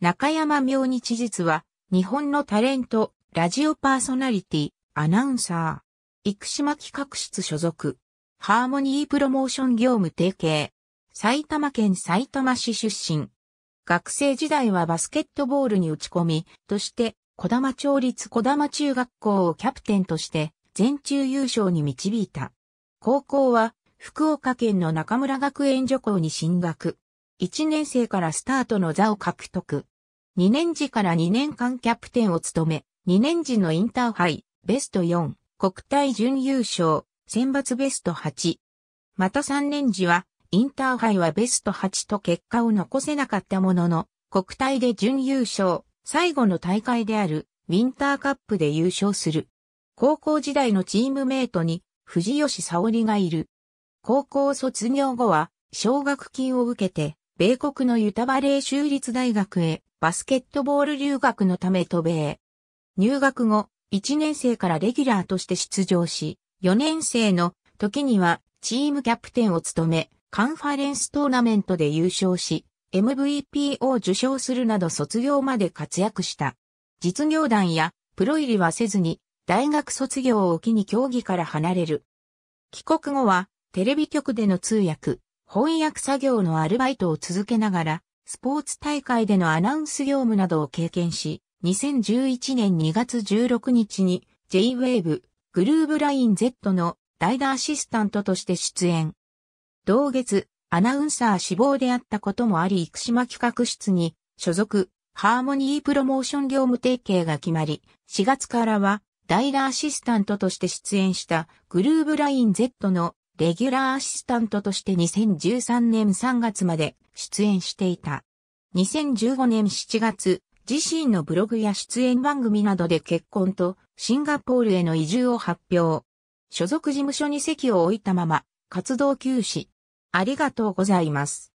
中山明日実は、日本のタレント、ラジオパーソナリティ、アナウンサー、生島企画室所属、ハーモニープロモーション業務提携、埼玉県埼玉市出身。学生時代はバスケットボールに打ち込み、として、小玉町立小玉中学校をキャプテンとして、全中優勝に導いた。高校は、福岡県の中村学園女校に進学。1年生からスタートの座を獲得。2年時から2年間キャプテンを務め、2年時のインターハイ、ベスト4、国体準優勝、選抜ベスト8。また3年時は、インターハイはベスト8と結果を残せなかったものの、国体で準優勝、最後の大会である、ウィンターカップで優勝する。高校時代のチームメイトに、藤吉沙織がいる。高校卒業後は、奨学金を受けて、米国のユタバレー州立大学へバスケットボール留学のため渡米。入学後、1年生からレギュラーとして出場し、4年生の時にはチームキャプテンを務め、カンファレンストーナメントで優勝し、MVP を受賞するなど卒業まで活躍した。実業団やプロ入りはせずに、大学卒業を機に競技から離れる。帰国後は、テレビ局での通訳、翻訳作業のアルバイトを続けながら、スポーツ大会でのアナウンス業務などを経験し、2011年2月16日に J-Wave グルーブライン Z のライダーアシスタントとして出演。同月、アナウンサー志望であったこともあり、生島企画室に所属、ハーモニープロモーション業務提携が決まり、4月からは、ライダーアシスタントとして出演したグルーブライン Z のレギュラーアシスタントとして2013年3月まで出演していた。2015年7月、自身のブログや出演番組などで結婚とシンガポールへの移住を発表。所属事務所に席を置いたまま活動休止。ありがとうございます。